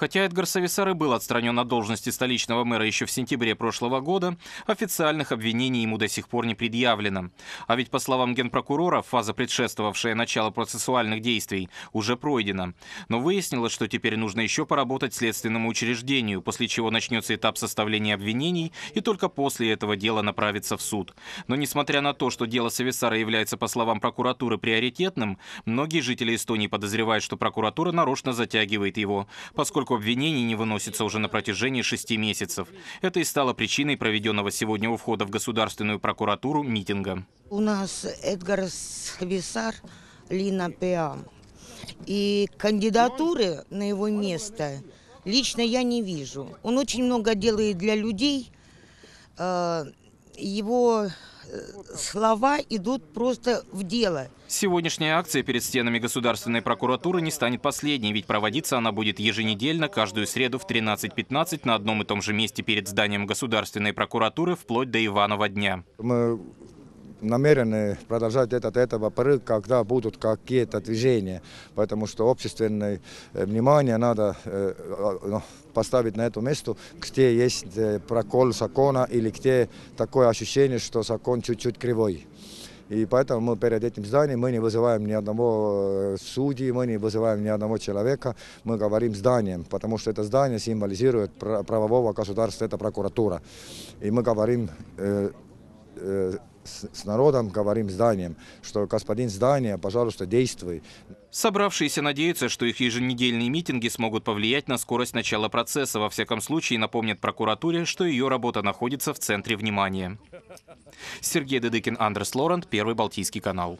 Хотя Эдгар Сависар и был отстранен от должности столичного мэра еще в сентябре прошлого года, официальных обвинений ему до сих пор не предъявлено. А ведь, по словам генпрокурора, фаза, предшествовавшая начало процессуальных действий, уже пройдена. Но выяснилось, что теперь нужно еще поработать следственному учреждению, после чего начнется этап составления обвинений, и только после этого дело направится в суд. Но несмотря на то, что дело Сависара является, по словам прокуратуры, приоритетным, многие жители Эстонии подозревают, что прокуратура нарочно затягивает его, поскольку поскольку обвинение не выносится уже на протяжении шести месяцев. Это и стало причиной проведенного сегодня у входа в Государственную прокуратуру митинга. У нас Эдгар Хвисар, Лина Пиам. И кандидатуры на его место лично я не вижу. Он очень много делает для людей. Э, его слова идут просто в дело. Сегодняшняя акция перед стенами Государственной прокуратуры не станет последней, ведь проводиться она будет еженедельно, каждую среду в 13.15 на одном и том же месте перед зданием Государственной прокуратуры вплоть до Иванова дня. Мы намерены продолжать этот этого порыв, когда будут какие-то движения, потому что общественное э, внимание надо э, а, ну, поставить на это место, где есть э, прокол закона или где такое ощущение, что закон чуть-чуть кривой. И поэтому мы перед этим зданием мы не вызываем ни одного э, судьи, мы не вызываем ни одного человека, мы говорим зданием, потому что это здание символизирует правового государства, это прокуратура. И мы говорим э, э, с, народом, говорим с Данием, что господин здания, пожалуйста, действуй. Собравшиеся надеются, что их еженедельные митинги смогут повлиять на скорость начала процесса. Во всяком случае, напомнят прокуратуре, что ее работа находится в центре внимания. Сергей Дедыкин, Андрес Лорент, Первый Балтийский канал.